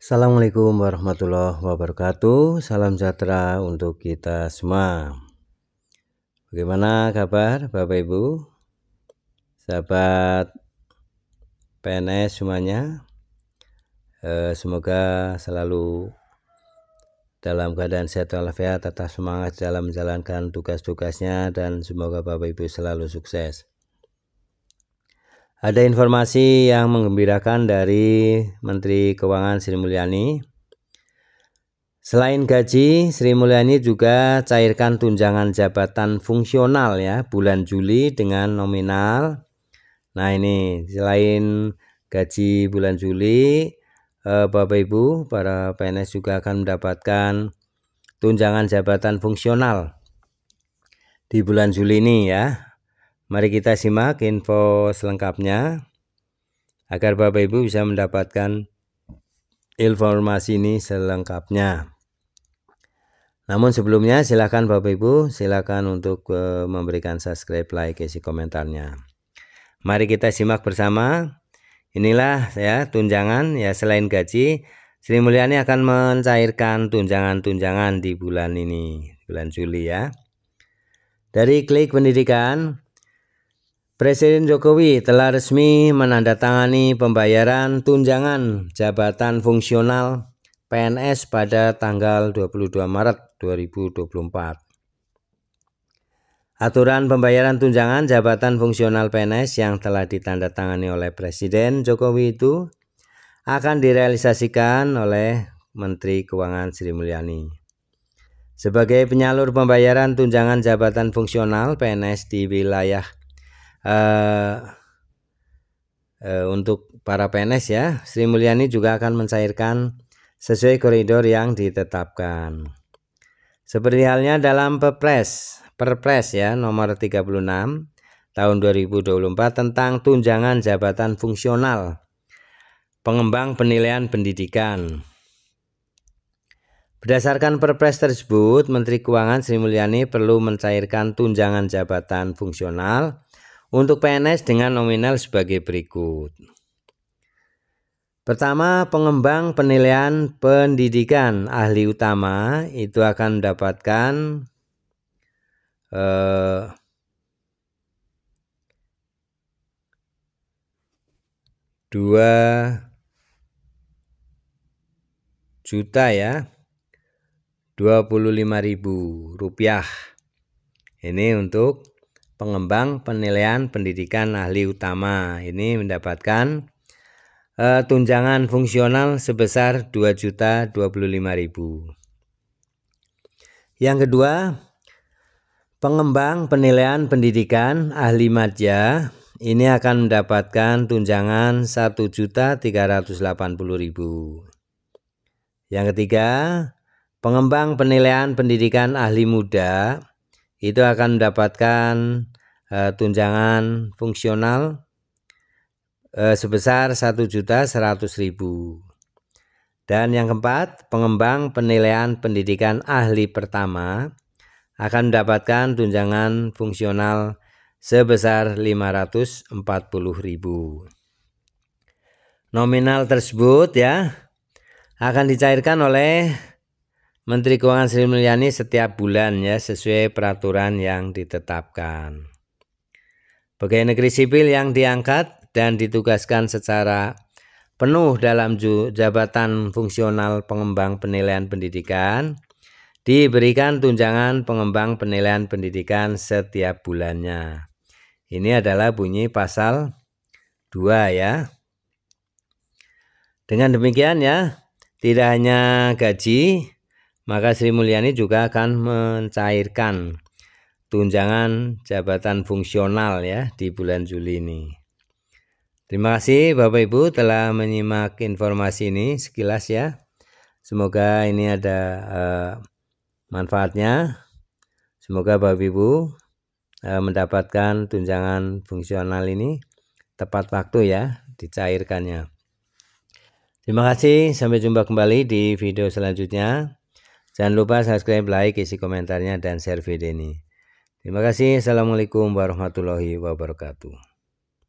Assalamualaikum warahmatullahi wabarakatuh. Salam sejahtera untuk kita semua. Bagaimana kabar Bapak Ibu? Sahabat PNS semuanya. Eh, semoga selalu dalam keadaan sehat walafiat, tetap semangat dalam menjalankan tugas-tugasnya dan semoga Bapak Ibu selalu sukses. Ada informasi yang mengembirakan dari Menteri Keuangan Sri Mulyani. Selain gaji, Sri Mulyani juga cairkan tunjangan jabatan fungsional ya bulan Juli dengan nominal. Nah ini selain gaji bulan Juli, eh, Bapak Ibu para PNS juga akan mendapatkan tunjangan jabatan fungsional di bulan Juli ini ya Mari kita simak info selengkapnya agar Bapak Ibu bisa mendapatkan informasi ini selengkapnya. Namun sebelumnya silakan Bapak Ibu silakan untuk e, memberikan subscribe, like, isi komentarnya. Mari kita simak bersama. Inilah ya tunjangan ya selain gaji Sri Mulyani akan mencairkan tunjangan-tunjangan di bulan ini, bulan Juli ya. Dari klik pendidikan, Presiden Jokowi telah resmi menandatangani pembayaran tunjangan jabatan fungsional PNS pada tanggal 22 Maret 2024. Aturan pembayaran tunjangan jabatan fungsional PNS yang telah ditandatangani oleh Presiden Jokowi itu akan direalisasikan oleh Menteri Keuangan Sri Mulyani. Sebagai penyalur pembayaran tunjangan jabatan fungsional PNS di wilayah uh, uh, untuk para PNS ya. Sri Mulyani juga akan mencairkan sesuai koridor yang ditetapkan. Seperti halnya dalam Perpres, Perpres ya nomor 36 tahun 2024 tentang tunjangan jabatan fungsional pengembang penilaian pendidikan. Berdasarkan Perpres tersebut, Menteri Keuangan Sri Mulyani perlu mencairkan tunjangan jabatan fungsional untuk PNS dengan nominal sebagai berikut. Pertama, pengembang penilaian pendidikan ahli utama itu akan mendapatkan eh, dua juta ya, dua puluh lima ribu rupiah. Ini untuk pengembang penilaian pendidikan ahli utama. Ini mendapatkan e, tunjangan fungsional sebesar 2.025.000. Yang kedua, pengembang penilaian pendidikan ahli madya ini akan mendapatkan tunjangan 1.380.000. Yang ketiga, pengembang penilaian pendidikan ahli muda itu akan mendapatkan e, tunjangan fungsional e, sebesar 1.100.000. Dan yang keempat, pengembang penilaian pendidikan ahli pertama akan mendapatkan tunjangan fungsional sebesar 540.000. Nominal tersebut ya akan dicairkan oleh Menteri Keuangan Sri Mulyani setiap bulan ya sesuai peraturan yang ditetapkan. Pegawai negeri sipil yang diangkat dan ditugaskan secara penuh dalam jabatan fungsional pengembang penilaian pendidikan diberikan tunjangan pengembang penilaian pendidikan setiap bulannya. Ini adalah bunyi pasal 2 ya. Dengan demikian ya, tidak hanya gaji maka Sri Mulyani juga akan mencairkan tunjangan jabatan fungsional ya di bulan Juli ini. Terima kasih Bapak Ibu telah menyimak informasi ini sekilas ya. Semoga ini ada eh, manfaatnya. Semoga Bapak Ibu eh, mendapatkan tunjangan fungsional ini tepat waktu ya dicairkannya. Terima kasih, sampai jumpa kembali di video selanjutnya. Jangan lupa subscribe, like, isi komentarnya, dan share video ini. Terima kasih. Assalamualaikum warahmatullahi wabarakatuh.